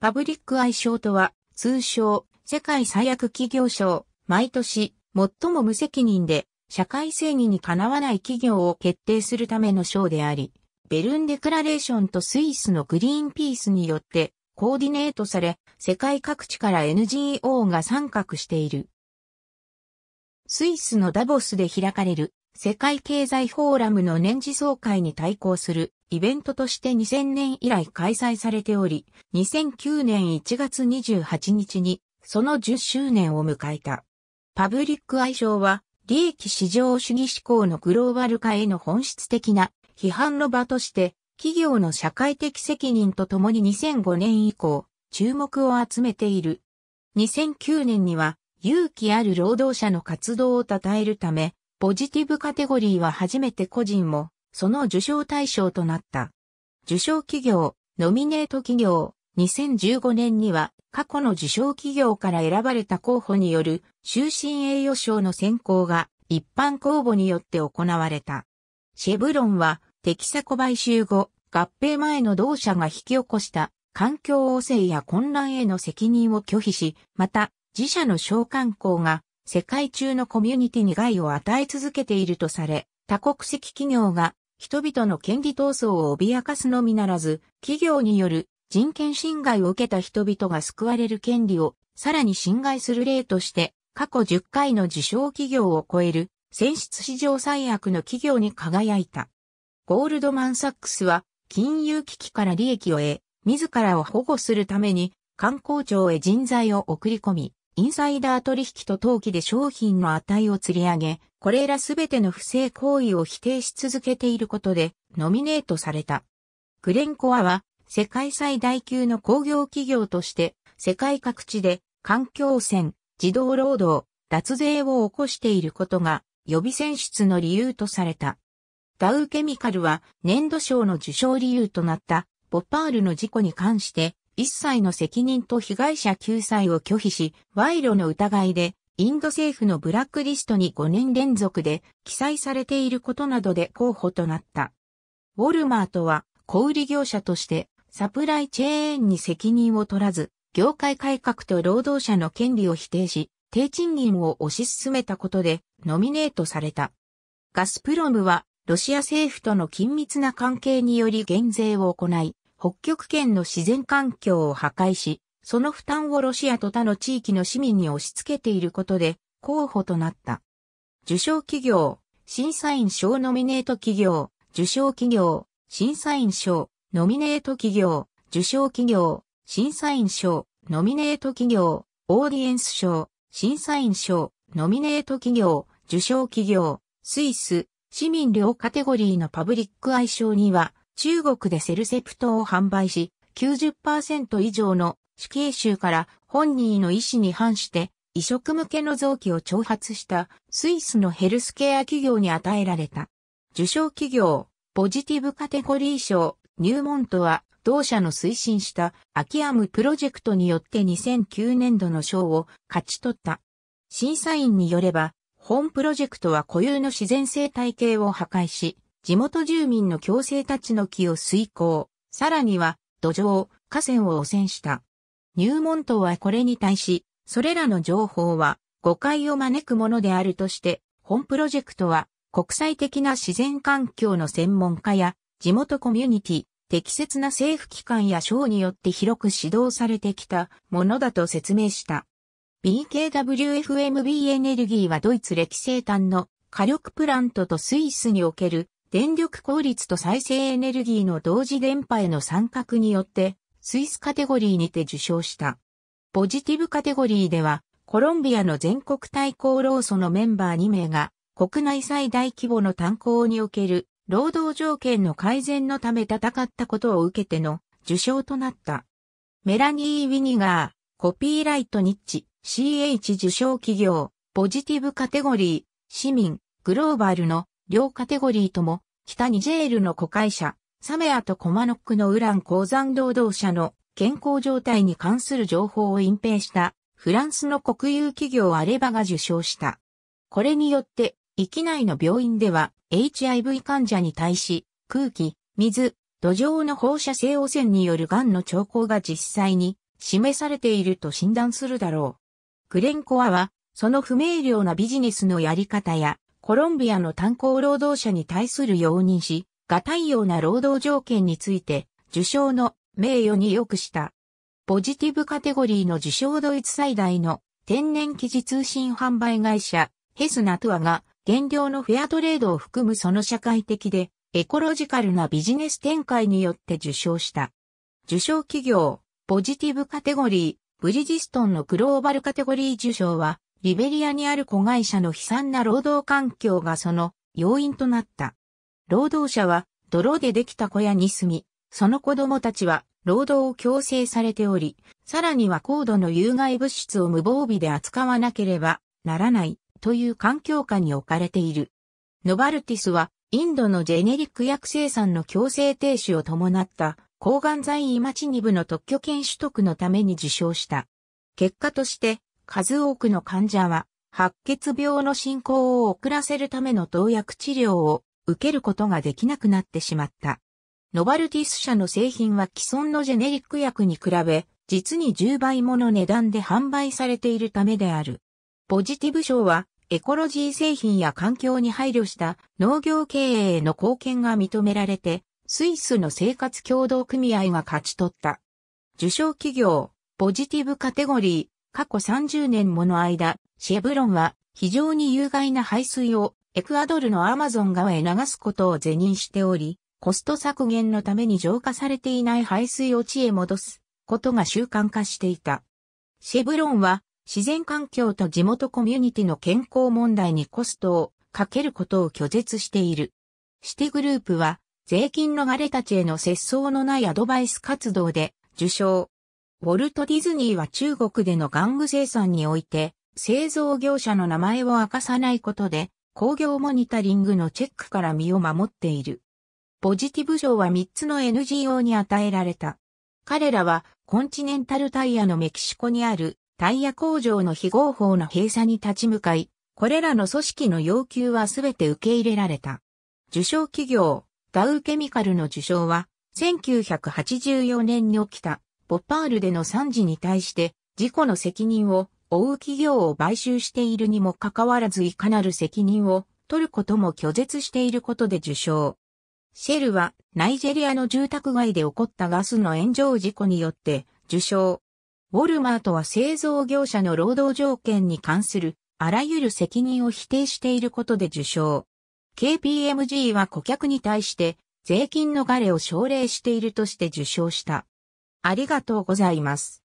パブリック愛称とは、通称、世界最悪企業賞、毎年、最も無責任で、社会正義にかなわない企業を決定するための賞であり、ベルンデクラレーションとスイスのグリーンピースによって、コーディネートされ、世界各地から NGO が参画している。スイスのダボスで開かれる世界経済フォーラムの年次総会に対抗するイベントとして2000年以来開催されており、2009年1月28日にその10周年を迎えた。パブリック愛称は、利益市場主義志向のグローバル化への本質的な批判の場として、企業の社会的責任とともに2005年以降、注目を集めている。2009年には、勇気ある労働者の活動を称えるため、ポジティブカテゴリーは初めて個人もその受賞対象となった。受賞企業、ノミネート企業、2015年には過去の受賞企業から選ばれた候補による終身栄誉賞の選考が一般公募によって行われた。シェブロンはテキサコ買収後、合併前の同社が引き起こした環境汚染や混乱への責任を拒否し、また自社の召喚校が世界中のコミュニティに害を与え続けているとされ、多国籍企業が人々の権利闘争を脅かすのみならず、企業による人権侵害を受けた人々が救われる権利をさらに侵害する例として、過去10回の受賞企業を超える選出史上最悪の企業に輝いた。ゴールドマンサックスは金融危機から利益を得、自らを保護するために観光庁へ人材を送り込み、インサイダー取引と登記で商品の値を釣り上げ、これらすべての不正行為を否定し続けていることで、ノミネートされた。グレンコアは、世界最大級の工業企業として、世界各地で、環境汚染、児童労働、脱税を起こしていることが、予備選出の理由とされた。ダウケミカルは、年度賞の受賞理由となった、ボパールの事故に関して、一切の責任と被害者救済を拒否し、賄賂の疑いで、インド政府のブラックリストに5年連続で記載されていることなどで候補となった。ウォルマートは小売業者としてサプライチェーンに責任を取らず、業界改革と労働者の権利を否定し、低賃金を推し進めたことでノミネートされた。ガスプロムはロシア政府との緊密な関係により減税を行い、北極圏の自然環境を破壊し、その負担をロシアと他の地域の市民に押し付けていることで、候補となった。受賞企業、審査員賞ノミネート企業、受賞企業、審査員賞、ノミネート企業、受賞企業、審査員賞、ノミネート企業、オーディエンス賞、審査員賞、ノミネート企業、受賞企業、スイス、市民両カテゴリーのパブリック愛称には、中国でセルセプトを販売し、90%以上の死刑囚から本人の意思に反して移植向けの臓器を調発したスイスのヘルスケア企業に与えられた。受賞企業、ポジティブカテゴリー賞、入門とは同社の推進したアキアムプロジェクトによって2009年度の賞を勝ち取った。審査員によれば、本プロジェクトは固有の自然生態系を破壊し、地元住民の強制たちのきを遂行、さらには土壌、河川を汚染した。入門党はこれに対し、それらの情報は誤解を招くものであるとして、本プロジェクトは国際的な自然環境の専門家や地元コミュニティ、適切な政府機関や省によって広く指導されてきたものだと説明した。BKWFMB エネルギーはドイツ歴生誕の火力プラントとスイスにおける電力効率と再生エネルギーの同時電波への参画によって、スイスカテゴリーにて受賞した。ポジティブカテゴリーでは、コロンビアの全国対抗労組のメンバー2名が、国内最大規模の炭鉱における労働条件の改善のため戦ったことを受けての受賞となった。メラニー・ウィニガー、コピーライト・ニッチ、CH 受賞企業、ポジティブカテゴリー、市民、グローバルの両カテゴリーとも、北ニジェールの古海社、サメアとコマノックのウラン鉱山労働者の健康状態に関する情報を隠蔽したフランスの国有企業アレバが受賞した。これによって、域内の病院では HIV 患者に対し空気、水、土壌の放射性汚染による癌の兆候が実際に示されていると診断するだろう。グレンコアは、その不明瞭なビジネスのやり方やコロンビアの炭鉱労働者に対する容認し、がたいような労働条件について、受賞の名誉に良くした。ポジティブカテゴリーの受賞ドイツ最大の天然記事通信販売会社、ヘスナトゥアが、原料のフェアトレードを含むその社会的で、エコロジカルなビジネス展開によって受賞した。受賞企業、ポジティブカテゴリー、ブリヂストンのグローバルカテゴリー受賞は、リベリアにある子会社の悲惨な労働環境がその要因となった。労働者は泥でできた小屋に住み、その子供たちは労働を強制されており、さらには高度の有害物質を無防備で扱わなければならないという環境下に置かれている。ノバルティスはインドのジェネリック薬生産の強制停止を伴った抗がん剤イマチニブの特許権取得のために受賞した。結果として数多くの患者は、白血病の進行を遅らせるための投薬治療を受けることができなくなってしまった。ノバルティス社の製品は既存のジェネリック薬に比べ、実に10倍もの値段で販売されているためである。ポジティブ賞は、エコロジー製品や環境に配慮した農業経営への貢献が認められて、スイスの生活協同組合が勝ち取った。受賞企業、ポジティブカテゴリー、過去30年もの間、シェブロンは非常に有害な排水をエクアドルのアマゾン川へ流すことを是認しており、コスト削減のために浄化されていない排水を地へ戻すことが習慣化していた。シェブロンは自然環境と地元コミュニティの健康問題にコストをかけることを拒絶している。シティグループは税金逃れたちへの節操のないアドバイス活動で受賞、ウォルト・ディズニーは中国での玩具生産において、製造業者の名前を明かさないことで、工業モニタリングのチェックから身を守っている。ポジティブ賞は3つの NGO に与えられた。彼らは、コンチネンタルタイヤのメキシコにあるタイヤ工場の非合法の閉鎖に立ち向かい、これらの組織の要求はすべて受け入れられた。受賞企業、ダウケミカルの受賞は、1984年に起きたボパールでの惨事に対して事故の責任を負う企業を買収しているにもかかわらずいかなる責任を取ることも拒絶していることで受賞。シェルはナイジェリアの住宅街で起こったガスの炎上事故によって受賞。ウォルマートは製造業者の労働条件に関するあらゆる責任を否定していることで受賞。KPMG は顧客に対して税金のガれを奨励しているとして受賞した。ありがとうございます。